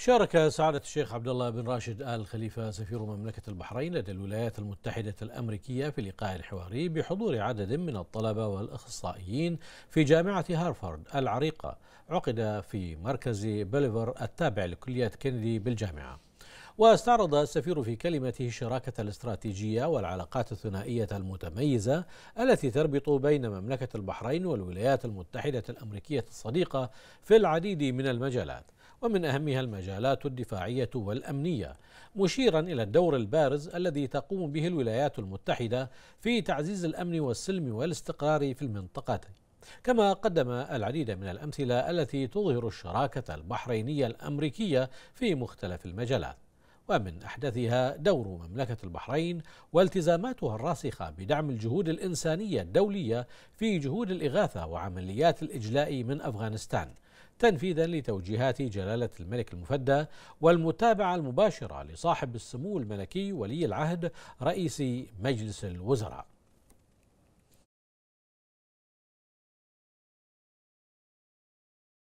شارك سعادة الشيخ عبد الله بن راشد آل خليفة سفير مملكة البحرين لدى الولايات المتحدة الأمريكية في لقاء حواري بحضور عدد من الطلبة والأخصائيين في جامعة هارفارد العريقة عقد في مركز بليفر التابع لكلية كندي بالجامعة واستعرض السفير في كلمته الشراكة الاستراتيجية والعلاقات الثنائية المتميزة التي تربط بين مملكة البحرين والولايات المتحدة الأمريكية الصديقة في العديد من المجالات ومن أهمها المجالات الدفاعية والأمنية مشيرا إلى الدور البارز الذي تقوم به الولايات المتحدة في تعزيز الأمن والسلم والاستقرار في المنطقة كما قدم العديد من الأمثلة التي تظهر الشراكة البحرينية الأمريكية في مختلف المجالات ومن أحدثها دور مملكة البحرين والتزاماتها الراسخة بدعم الجهود الإنسانية الدولية في جهود الإغاثة وعمليات الإجلاء من أفغانستان تنفيذا لتوجيهات جلالة الملك المفدى والمتابعة المباشرة لصاحب السمو الملكي ولي العهد رئيس مجلس الوزراء